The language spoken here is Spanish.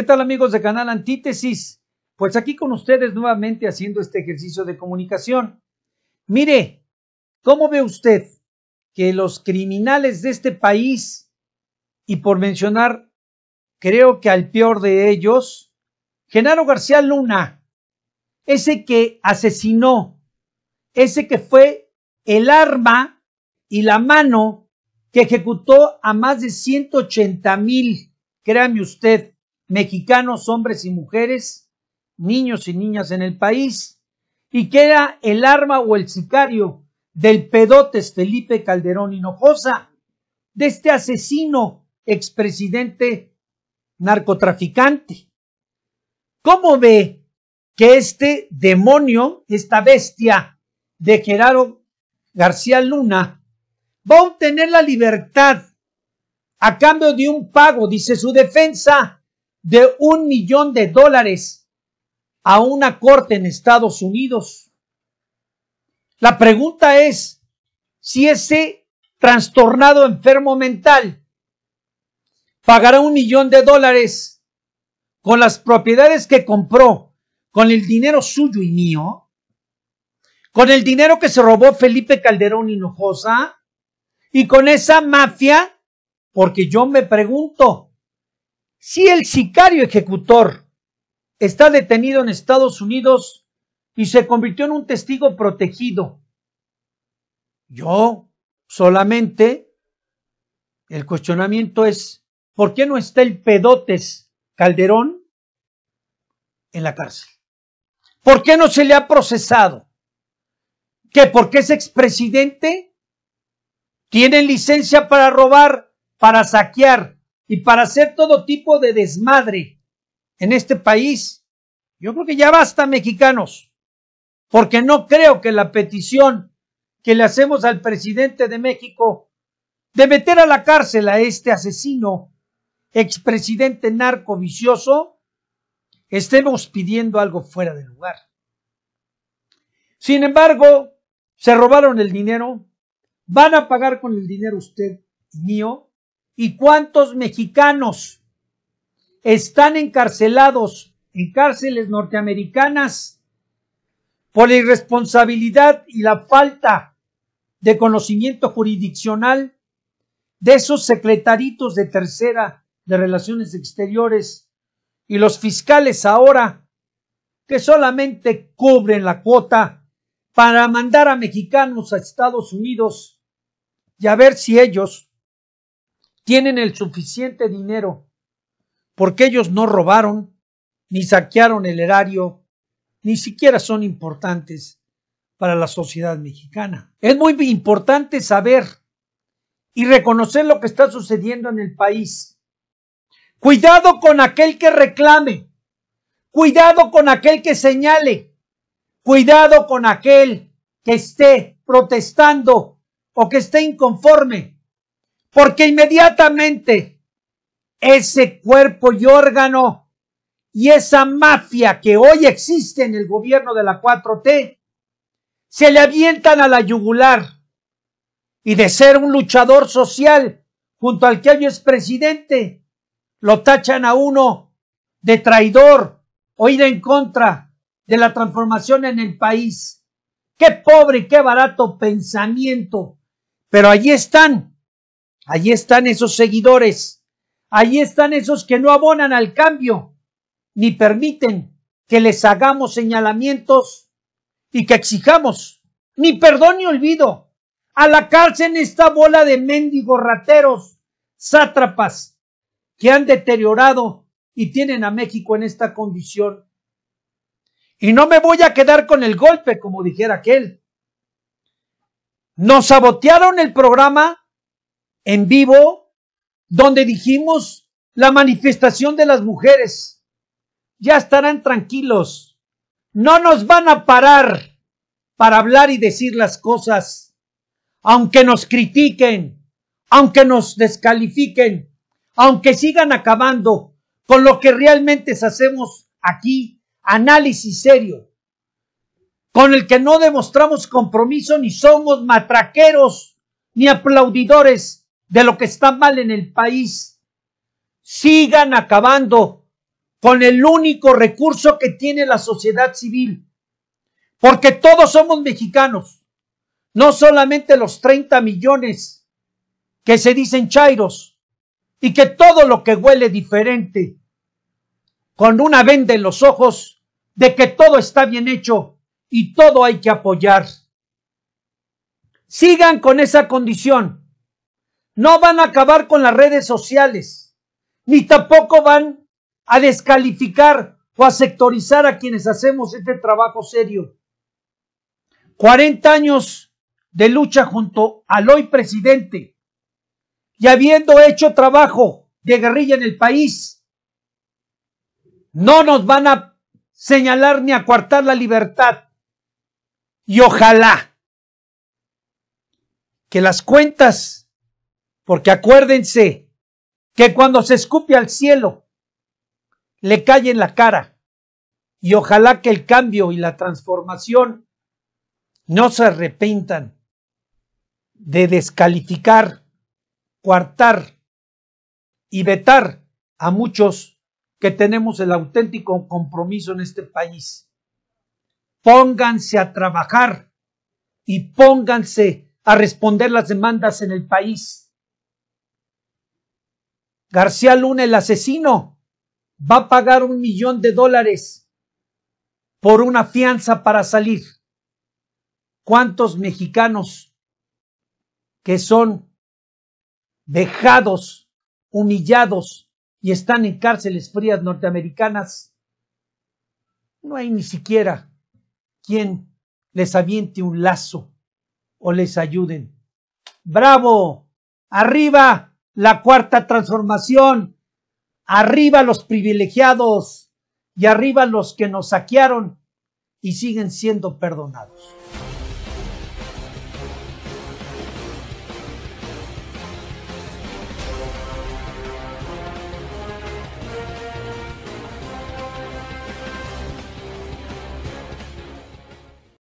¿Qué tal amigos de Canal Antítesis? Pues aquí con ustedes nuevamente haciendo este ejercicio de comunicación. Mire, ¿cómo ve usted que los criminales de este país, y por mencionar, creo que al peor de ellos, Genaro García Luna, ese que asesinó, ese que fue el arma y la mano que ejecutó a más de 180 mil, créame usted, mexicanos, hombres y mujeres, niños y niñas en el país, y que era el arma o el sicario del pedotes Felipe Calderón Hinojosa, de este asesino expresidente narcotraficante. ¿Cómo ve que este demonio, esta bestia de Gerardo García Luna, va a obtener la libertad a cambio de un pago, dice su defensa, de un millón de dólares a una corte en Estados Unidos. La pregunta es si ese trastornado enfermo mental pagará un millón de dólares con las propiedades que compró, con el dinero suyo y mío, con el dinero que se robó Felipe Calderón Hinojosa y con esa mafia, porque yo me pregunto, si el sicario ejecutor está detenido en Estados Unidos y se convirtió en un testigo protegido, yo solamente el cuestionamiento es, ¿por qué no está el pedotes Calderón en la cárcel? ¿Por qué no se le ha procesado? qué porque es expresidente? tiene licencia para robar, para saquear, y para hacer todo tipo de desmadre en este país. Yo creo que ya basta, mexicanos, porque no creo que la petición que le hacemos al presidente de México de meter a la cárcel a este asesino, expresidente narco vicioso, estemos pidiendo algo fuera de lugar. Sin embargo, se robaron el dinero, van a pagar con el dinero usted mío, ¿Y cuántos mexicanos están encarcelados en cárceles norteamericanas por la irresponsabilidad y la falta de conocimiento jurisdiccional de esos secretaritos de tercera de relaciones exteriores y los fiscales ahora que solamente cubren la cuota para mandar a mexicanos a Estados Unidos y a ver si ellos tienen el suficiente dinero, porque ellos no robaron, ni saquearon el erario, ni siquiera son importantes para la sociedad mexicana. Es muy importante saber y reconocer lo que está sucediendo en el país. Cuidado con aquel que reclame, cuidado con aquel que señale, cuidado con aquel que esté protestando o que esté inconforme porque inmediatamente ese cuerpo y órgano y esa mafia que hoy existe en el gobierno de la 4T se le avientan a la yugular y de ser un luchador social junto al que hoy es presidente, lo tachan a uno de traidor o ir en contra de la transformación en el país. Qué pobre y qué barato pensamiento. Pero allí están Allí están esos seguidores. ahí están esos que no abonan al cambio, ni permiten que les hagamos señalamientos y que exijamos ni perdón ni olvido. A la cárcel esta bola de mendigos rateros, sátrapas, que han deteriorado y tienen a México en esta condición. Y no me voy a quedar con el golpe, como dijera aquel. Nos sabotearon el programa en vivo donde dijimos la manifestación de las mujeres. Ya estarán tranquilos. No nos van a parar para hablar y decir las cosas. Aunque nos critiquen, aunque nos descalifiquen, aunque sigan acabando con lo que realmente hacemos aquí, análisis serio, con el que no demostramos compromiso ni somos matraqueros ni aplaudidores, de lo que está mal en el país. Sigan acabando con el único recurso que tiene la sociedad civil, porque todos somos mexicanos, no solamente los 30 millones que se dicen chairos y que todo lo que huele diferente, con una venda en los ojos de que todo está bien hecho y todo hay que apoyar. Sigan con esa condición no van a acabar con las redes sociales, ni tampoco van a descalificar o a sectorizar a quienes hacemos este trabajo serio. 40 años de lucha junto al hoy presidente y habiendo hecho trabajo de guerrilla en el país, no nos van a señalar ni a coartar la libertad. Y ojalá que las cuentas porque acuérdense que cuando se escupe al cielo, le cae en la cara. Y ojalá que el cambio y la transformación no se arrepintan de descalificar, coartar y vetar a muchos que tenemos el auténtico compromiso en este país. Pónganse a trabajar y pónganse a responder las demandas en el país García Luna, el asesino, va a pagar un millón de dólares por una fianza para salir. ¿Cuántos mexicanos que son dejados, humillados y están en cárceles frías norteamericanas? No hay ni siquiera quien les aviente un lazo o les ayuden. ¡Bravo! ¡Arriba! la cuarta transformación. Arriba los privilegiados y arriba los que nos saquearon y siguen siendo perdonados.